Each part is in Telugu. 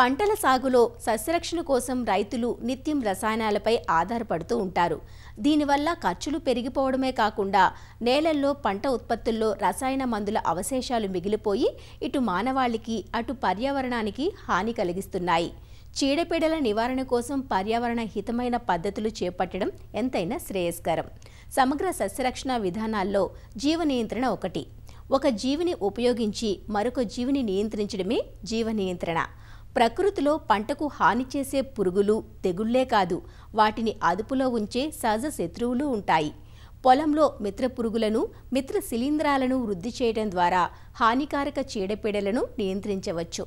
పంటల సాగులో సస్యరక్షణ కోసం రైతులు నిత్యం రసాయనాలపై ఆధారపడుతూ ఉంటారు దీనివల్ల ఖర్చులు పెరిగిపోవడమే కాకుండా నేలల్లో పంట ఉత్పత్తుల్లో రసాయన మందుల అవశేషాలు మిగిలిపోయి ఇటు మానవాళికి అటు పర్యావరణానికి హాని కలిగిస్తున్నాయి చీడపీడల నివారణ కోసం పర్యావరణ హితమైన పద్ధతులు చేపట్టడం ఎంతైనా శ్రేయస్కరం సమగ్ర సస్యరక్షణ విధానాల్లో జీవ నియంత్రణ ఒకటి ఒక జీవిని ఉపయోగించి మరొక జీవిని నియంత్రించడమే జీవ నియంత్రణ ప్రకృతిలో పంటకు హాని చేసే పురుగులు తెగుళ్లే కాదు వాటిని అదుపులో ఉంచే సహజ శత్రువులు ఉంటాయి పొలంలో మిత్ర పురుగులను మిత్ర శిలీంధ్రాలను వృద్ధి చేయడం ద్వారా హానికారక చీడపీడలను నియంత్రించవచ్చు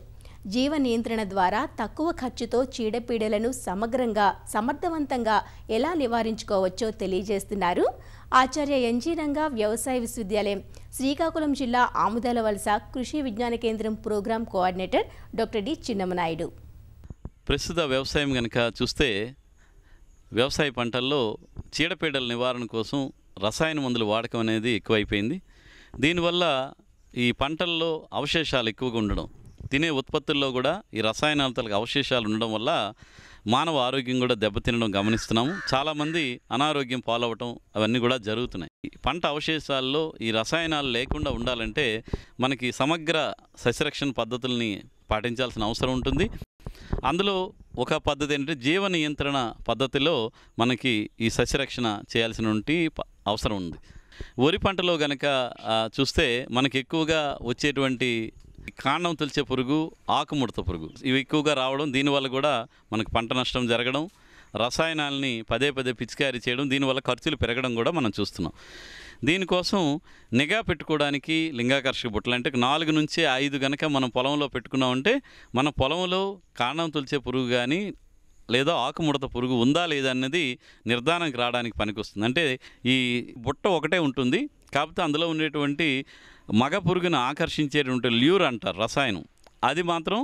జీవ నియంత్రణ ద్వారా తక్కువ ఖర్చుతో చీడపీడలను సమగ్రంగా సమర్థవంతంగా ఎలా నివారించుకోవచ్చో తెలియజేస్తున్నారు ఆచార్య ఎన్జీ రంగా వ్యవసాయ విశ్వవిద్యాలయం శ్రీకాకుళం జిల్లా ఆముదాల వలస Krishi Vigyan Kendra program coordinator doctor D Chinnamanaidu ప్రస్తుత వ్యవసాయం కనుక చూస్తే వ్యవసాయ పంటల్లో చీడపీడల నివారణ కోసం రసాయన మందులు వాడకం అనేది ఎక్కువైపోయింది దీనివల్ల ఈ పంటల్లో అవశేషాలు ఎక్కువగా ఉండడం తినే ఉత్పత్తుల్లో కూడా ఈ రసాయనాలతో అవశేషాలు ఉండడం వల్ల మానవ ఆరోగ్యం కూడా దెబ్బతినడం గమనిస్తున్నాము చాలామంది అనారోగ్యం పాలవటం అవన్నీ కూడా జరుగుతున్నాయి పంట అవశేషాల్లో ఈ రసాయనాలు లేకుండా ఉండాలంటే మనకి సమగ్ర సస్యరక్షణ పద్ధతుల్ని పాటించాల్సిన అవసరం ఉంటుంది అందులో ఒక పద్ధతి ఏంటంటే జీవ నియంత్రణ పద్ధతిలో మనకి ఈ సస్యరక్షణ చేయాల్సిన అవసరం ఉంది వరి పంటలో కనుక చూస్తే మనకి ఎక్కువగా వచ్చేటువంటి కాండం తొలిచే పురుగు ఆకుముడత పురుగు ఇవి ఎక్కువగా రావడం దీనివల్ల కూడా మనకు పంట నష్టం జరగడం రసాయనాలని పదే పదే పిచికారీ చేయడం దీనివల్ల ఖర్చులు పెరగడం కూడా మనం చూస్తున్నాం దీనికోసం నిఘా పెట్టుకోవడానికి లింగాకర్షక బుట్టలు అంటే నాలుగు నుంచి ఐదు గనక మనం పొలంలో పెట్టుకున్నామంటే మన పొలంలో కాండం తొలిచే పురుగు కానీ లేదా ఆకుముడత పురుగు ఉందా లేదా అన్నది నిర్ధారణకు రావడానికి వస్తుంది అంటే ఈ బుట్ట ఒకటే ఉంటుంది కాకపోతే అందులో ఉండేటువంటి మగ పురుగును ఆకర్షించేటువంటి ల్యూర్ అంటారు రసాయనం అది మాత్రం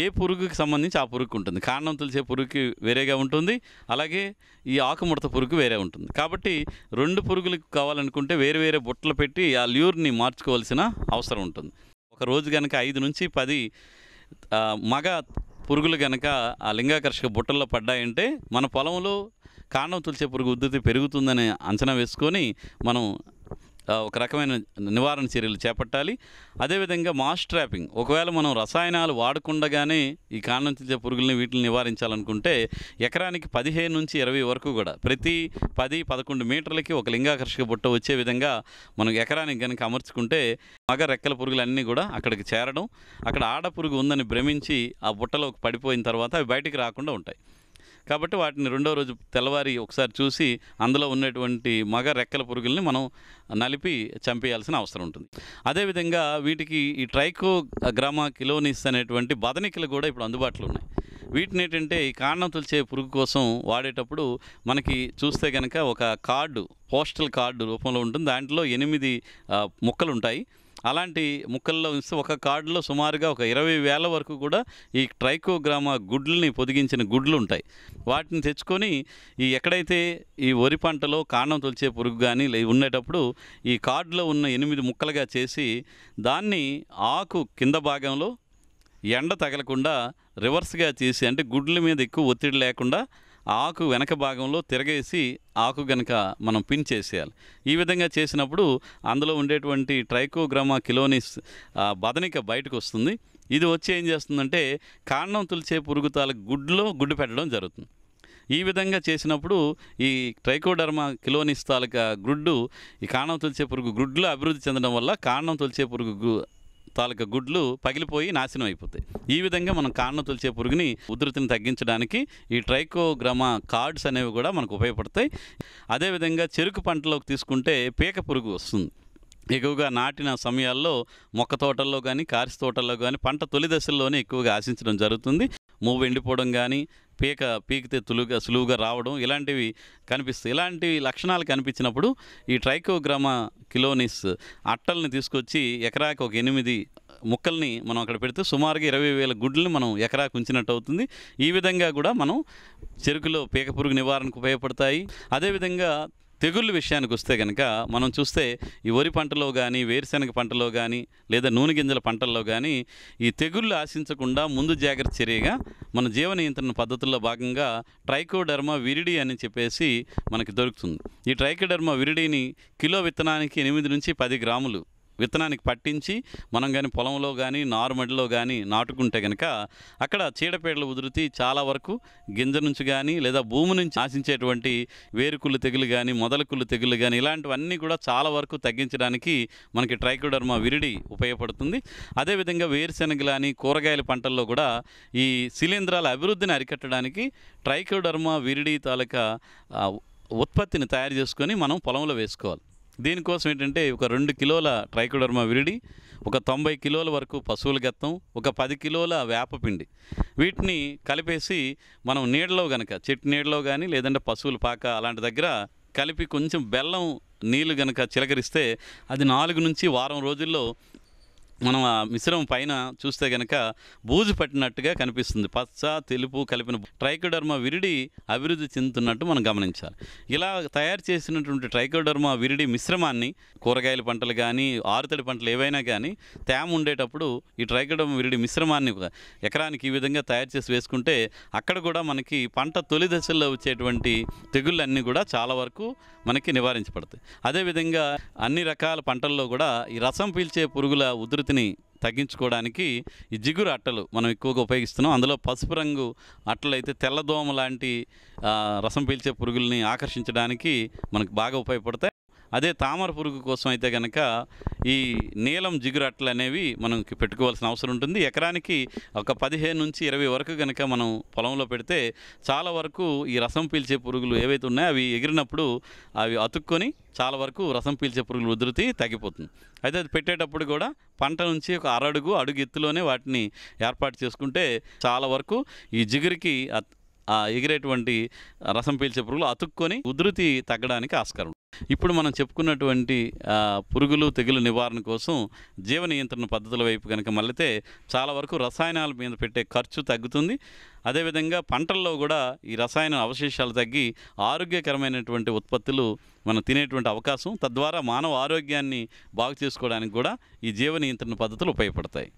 ఏ పురుగుకి సంబంధించి ఆ పురుగుకి ఉంటుంది కాండం తులిసే పురుగుకి వేరేగా ఉంటుంది అలాగే ఈ ఆకుముడత పురుగు వేరే ఉంటుంది కాబట్టి రెండు పురుగులకు కావాలనుకుంటే వేరే వేరే బుట్టలు పెట్టి ఆ ల్యూర్ని మార్చుకోవాల్సిన అవసరం ఉంటుంది ఒక రోజు కనుక ఐదు నుంచి పది మగ పురుగులు కనుక ఆ లింగాకర్షక బుట్టల్లో పడ్డాయంటే మన పొలంలో కాండం తులిసే పురుగు ఉద్ధృతి పెరుగుతుందని అంచనా వేసుకొని మనం ఒక రకమైన నివారణ చర్యలు చేపట్టాలి అదేవిధంగా మాస్ ట్రాపింగ్ ఒకవేళ మనం రసాయనాలు వాడకుండగానే ఈ కాండంతించే పురుగుల్ని వీటిని నివారించాలనుకుంటే ఎకరానికి పదిహేను నుంచి ఇరవై వరకు కూడా ప్రతి పది పదకొండు మీటర్లకి ఒక లింగాకర్షక బుట్ట వచ్చే విధంగా మనం ఎకరానికి కనుక అమర్చుకుంటే మగ రెక్కల పురుగులన్నీ కూడా అక్కడికి చేరడం అక్కడ ఆడ పురుగు ఉందని భ్రమించి ఆ బుట్టలోకి పడిపోయిన తర్వాత అవి బయటికి రాకుండా ఉంటాయి కాబట్టి వాటిని రెండో రోజు తెల్లవారి ఒకసారి చూసి అందులో ఉన్నటువంటి మగ రెక్కల పురుగుల్ని మనం నలిపి చంపేయాల్సిన అవసరం ఉంటుంది అదేవిధంగా వీటికి ఈ ట్రైకో గ్రామా కిలోనిస్ అనేటువంటి బదనికలు కూడా ఇప్పుడు అందుబాటులో ఉన్నాయి వీటిని ఏంటంటే ఈ కాండం తులిచే పురుగు కోసం వాడేటప్పుడు మనకి చూస్తే కనుక ఒక కార్డు పోస్టల్ కార్డు రూపంలో ఉంటుంది దాంట్లో ఎనిమిది మొక్కలు ఉంటాయి అలాంటి ముక్కల్లో ఒక కార్డులో సుమారుగా ఒక ఇరవై వేల వరకు కూడా ఈ ట్రైకోగ్రామా గుడ్లని పొదిగించిన గుడ్లు ఉంటాయి వాటిని తెచ్చుకొని ఈ ఎక్కడైతే ఈ వరి పంటలో కాండం తొలిచే పురుగు కానీ ఉండేటప్పుడు ఈ కార్డులో ఉన్న ఎనిమిది ముక్కలుగా చేసి దాన్ని ఆకు కింద భాగంలో ఎండ తగలకుండా రివర్స్గా చేసి అంటే గుడ్ల మీద ఎక్కువ ఒత్తిడి లేకుండా ఆకు వెనక భాగంలో తిరగేసి ఆకు గనక మనం పిన్ చేసేయాలి ఈ విధంగా చేసినప్పుడు అందులో ఉండేటువంటి ట్రైకోగ్రామా కిలోనిస్ బదనిక బయటకు వస్తుంది ఇది వచ్చి ఏం చేస్తుందంటే కాండం తులిచే పురుగుతాల గుడ్లో గుడ్డు పెట్టడం జరుగుతుంది ఈ విధంగా చేసినప్పుడు ఈ ట్రైకోడర్మా కిలోనిస్ తాలూకా గ్రుడ్డు ఈ కాండం తులిచే పురుగు గ్రుడ్లో అభివృద్ధి చెందడం వల్ల కాండం తులిచే పురుగు తాలూకా గుడ్లు పగిలిపోయి నాశనం అయిపోతాయి ఈ విధంగా మనం కారణం తొలిచే పురుగుని ఉధృతిని తగ్గించడానికి ఈ ట్రైకోగ్రమ కార్డ్స్ అనేవి కూడా మనకు ఉపయోగపడతాయి అదేవిధంగా చెరుకు పంటలోకి తీసుకుంటే పీక పురుగు వస్తుంది ఎక్కువగా నాటిన సమయాల్లో మొక్క తోటల్లో కానీ కారిసి తోటల్లో కానీ పంట తొలి దశల్లోనే ఎక్కువగా ఆశించడం జరుగుతుంది మూవ్ ఎండిపోవడం కానీ పీక పీకితే తులుగా సులువుగా రావడం ఇలాంటివి కనిపిస్తాయి ఇలాంటి లక్షణాలు కనిపించినప్పుడు ఈ ట్రైకోగ్రామా కిలోనిస్ అట్టల్ని తీసుకొచ్చి ఎకరాకి ఒక ఎనిమిది ముక్కల్ని మనం అక్కడ పెడితే సుమారుగా ఇరవై వేల గుడ్లని మనం ఎకరాకు ఉంచినట్టు అవుతుంది ఈ విధంగా కూడా మనం చెరుకులో పీక పురుగు నివారణకు ఉపయోగపడతాయి అదేవిధంగా తెగుళ్ళ విషయానికి వస్తే కనుక మనం చూస్తే ఈ వరి పంటలో కానీ వేరుశెనగ పంటలో కానీ లేదా నూనె గింజల పంటల్లో కానీ ఈ తెగుళ్ళు ఆశించకుండా ముందు జాగ్రత్త చర్యగా మన జీవ నియంత్రణ పద్ధతుల్లో భాగంగా ట్రైకోడర్మా విరిడి అని చెప్పేసి మనకి దొరుకుతుంది ఈ ట్రైకోడర్మా విరిడిని కిలో విత్తనానికి ఎనిమిది నుంచి పది గ్రాములు విత్తనానికి పట్టించి మనం కానీ పొలంలో కానీ నారుమడిలో కానీ నాటుకుంటే కనుక అక్కడ చీడపీడలు ఉధృతి చాలా వరకు గింజ నుంచి కానీ లేదా భూమి నుంచి ఆశించేటువంటి వేరుకుళ్ళు తెగులు కానీ మొదలకుళ్ళు తెగులు కానీ ఇలాంటివన్నీ కూడా చాలా వరకు తగ్గించడానికి మనకి ట్రైకోడర్మా విరిడి ఉపయోగపడుతుంది అదేవిధంగా వేరుశెనగలు కానీ కూరగాయల పంటల్లో కూడా ఈ శిలీంధ్రాల అభివృద్ధిని అరికట్టడానికి ట్రైకోడర్మా విరిడి తాలూకా ఉత్పత్తిని తయారు చేసుకొని మనం పొలంలో వేసుకోవాలి దీనికోసం ఏంటంటే ఒక రెండు కిలోల ట్రైకోడర్మా విరిడి ఒక తొంభై కిలోల వరకు పశువుల గత్తం ఒక పది కిలోల వేపపిండి వీటిని కలిపేసి మనం నీడలో కనుక చెట్టు నీడలో కానీ లేదంటే పశువుల పాక అలాంటి దగ్గర కలిపి కొంచెం బెల్లం నీళ్ళు కనుక చిలకరిస్తే అది నాలుగు నుంచి వారం రోజుల్లో మనం ఆ మిశ్రమం పైన చూస్తే కనుక బూజు పట్టినట్టుగా కనిపిస్తుంది పచ్చ తెలుపు కలిపిన ట్రైకోడర్మ విరిడి అభివృద్ధి చెందుతున్నట్టు మనం గమనించాలి ఇలా తయారు చేసినటువంటి ట్రైకోడర్మ విరిడి మిశ్రమాన్ని కూరగాయల పంటలు కానీ ఆరుతడి పంటలు ఏవైనా కానీ తేమ ఉండేటప్పుడు ఈ ట్రైకోడర్మా విరిడి మిశ్రమాన్ని ఎకరానికి ఈ విధంగా తయారు చేసి వేసుకుంటే అక్కడ కూడా మనకి పంట తొలి దశల్లో వచ్చేటువంటి తెగుళ్ళన్నీ కూడా చాలా వరకు మనకి నివారించబడతాయి అదేవిధంగా అన్ని రకాల పంటల్లో కూడా ఈ రసం పీల్చే పురుగుల ఉధృతి కాంతిని తగ్గించుకోవడానికి ఈ జిగురు అట్టలు మనం ఎక్కువగా ఉపయోగిస్తున్నాం అందులో పసుపు రంగు అట్టలు అయితే తెల్లదోమ లాంటి రసం పీల్చే పురుగుల్ని ఆకర్షించడానికి మనకు బాగా ఉపయోగపడతాయి అదే తామర పురుగు కోసం అయితే కనుక ఈ నీలం జిగురట్లు అనేవి మనకి పెట్టుకోవాల్సిన అవసరం ఉంటుంది ఎకరానికి ఒక పదిహేను నుంచి ఇరవై వరకు కనుక మనం పొలంలో పెడితే చాలా వరకు ఈ రసం పీల్చే పురుగులు ఏవైతే ఉన్నాయో అవి ఎగిరినప్పుడు అవి అతుక్కొని చాలా వరకు రసం పీల్చే పురుగులు ఉధృతి తగ్గిపోతుంది అయితే అది పెట్టేటప్పుడు కూడా పంట నుంచి ఒక అరడుగు అడుగు ఎత్తులోనే వాటిని ఏర్పాటు చేసుకుంటే చాలా వరకు ఈ జిగురికి ఆ ఎగిరేటువంటి రసం పీల్చే పురుగులు అతుక్కొని ఉధృతి తగ్గడానికి ఆస్కారం ఇప్పుడు మనం చెప్పుకున్నటువంటి పురుగులు తెగులు నివారణ కోసం జీవ నియంత్రణ పద్ధతుల వైపు కనుక మళ్ళితే చాలా వరకు రసాయనాల మీద పెట్టే ఖర్చు తగ్గుతుంది అదేవిధంగా పంటల్లో కూడా ఈ రసాయన అవశేషాలు తగ్గి ఆరోగ్యకరమైనటువంటి ఉత్పత్తులు మనం తినేటువంటి అవకాశం తద్వారా మానవ ఆరోగ్యాన్ని బాగు చేసుకోవడానికి కూడా ఈ జీవ నియంత్రణ పద్ధతులు ఉపయోగపడతాయి